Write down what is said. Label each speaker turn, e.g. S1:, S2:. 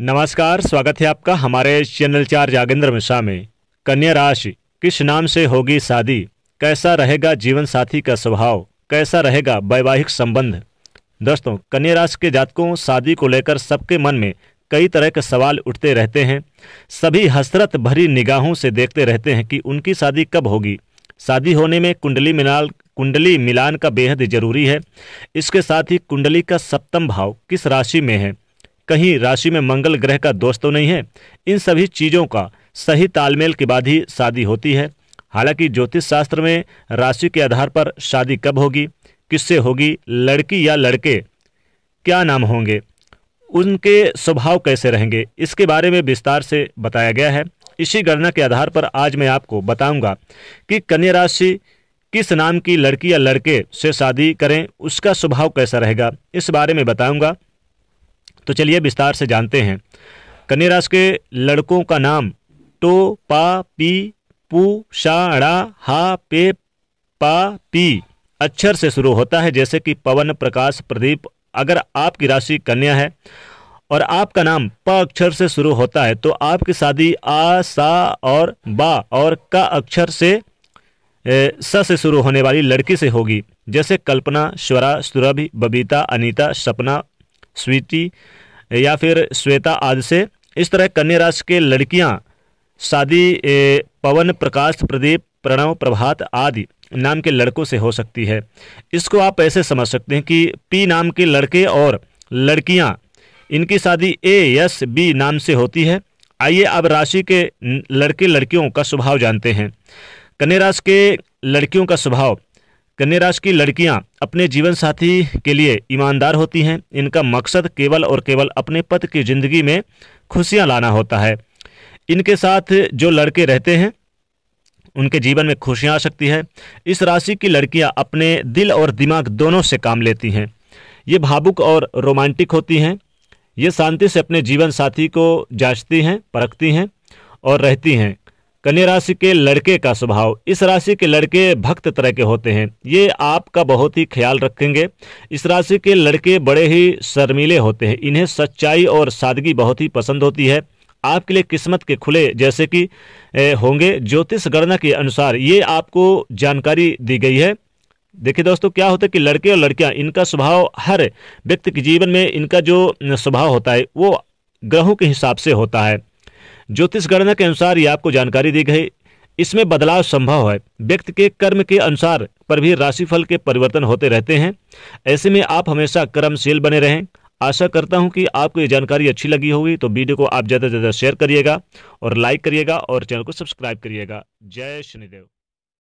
S1: नमस्कार स्वागत है आपका हमारे चैनल चार जागेंद्र मिश्रा में कन्या राशि किस नाम से होगी शादी कैसा रहेगा जीवन साथी का स्वभाव कैसा रहेगा वैवाहिक संबंध दोस्तों कन्या राशि के जातकों शादी को लेकर सबके मन में कई तरह के सवाल उठते रहते हैं सभी हसरत भरी निगाहों से देखते रहते हैं कि उनकी शादी कब होगी शादी होने में कुंडली मिलान कुंडली मिलान का बेहद जरूरी है इसके साथ ही कुंडली का सप्तम भाव किस राशि में है कहीं राशि में मंगल ग्रह का दोष तो नहीं है इन सभी चीज़ों का सही तालमेल के बाद ही शादी होती है हालांकि ज्योतिष शास्त्र में राशि के आधार पर शादी कब होगी किससे होगी लड़की या लड़के क्या नाम होंगे उनके स्वभाव कैसे रहेंगे इसके बारे में विस्तार से बताया गया है इसी गणना के आधार पर आज मैं आपको बताऊंगा कि कन्या राशि किस नाम की लड़की या लड़के से शादी करें उसका स्वभाव कैसा रहेगा इस बारे में बताऊंगा तो चलिए विस्तार से जानते हैं कन्या राशि के लड़कों का नाम टो पा पी पू शा ड़ा हा पे पा पी अक्षर से शुरू होता है जैसे कि पवन प्रकाश प्रदीप अगर आपकी राशि कन्या है और आपका नाम प अक्षर से शुरू होता है तो आपकी शादी आ सा और बा और का अक्षर से स से शुरू होने वाली लड़की से होगी जैसे कल्पना स्वरा सुरभि बबीता अनीता सपना स्वीति या फिर श्वेता आदि से इस तरह कन्या राशि के लड़कियां शादी पवन प्रकाश प्रदीप प्रणव प्रभात आदि नाम के लड़कों से हो सकती है इसको आप ऐसे समझ सकते हैं कि पी नाम के लड़के और लड़कियां इनकी शादी ए एस बी नाम से होती है आइए अब राशि के लड़के लड़कियों का स्वभाव जानते हैं कन्या राशि के लड़कियों का स्वभाव कन्या राशि की लड़कियां अपने जीवन साथी के लिए ईमानदार होती हैं इनका मकसद केवल और केवल अपने पति की जिंदगी में खुशियां लाना होता है इनके साथ जो लड़के रहते हैं उनके जीवन में खुशियां आ सकती है इस राशि की लड़कियां अपने दिल और दिमाग दोनों से काम लेती हैं ये भावुक और रोमांटिक होती हैं ये शांति से अपने जीवन साथी को जांचती हैं परखती हैं और रहती हैं कन्या राशि के लड़के का स्वभाव इस राशि के लड़के भक्त तरह के होते हैं ये आपका बहुत ही ख्याल रखेंगे इस राशि के लड़के बड़े ही शर्मीले होते हैं इन्हें सच्चाई और सादगी बहुत ही पसंद होती है आपके लिए किस्मत के खुले जैसे कि होंगे ज्योतिष गणना के अनुसार ये आपको जानकारी दी गई है देखिए दोस्तों क्या होता है कि लड़के और लड़कियां इनका स्वभाव हर व्यक्ति के जीवन में इनका जो स्वभाव होता है वो ग्रहों के हिसाब से होता है ज्योतिष गणना के अनुसार ये आपको जानकारी दी गई इसमें बदलाव संभव है व्यक्ति के कर्म के अनुसार पर भी राशिफल के परिवर्तन होते रहते हैं ऐसे में आप हमेशा कर्मशील बने रहें आशा करता हूं कि आपको ये जानकारी अच्छी लगी होगी तो वीडियो को आप ज़्यादा से ज़्यादा शेयर करिएगा और लाइक करिएगा और चैनल को सब्सक्राइब करिएगा जय शनिदेव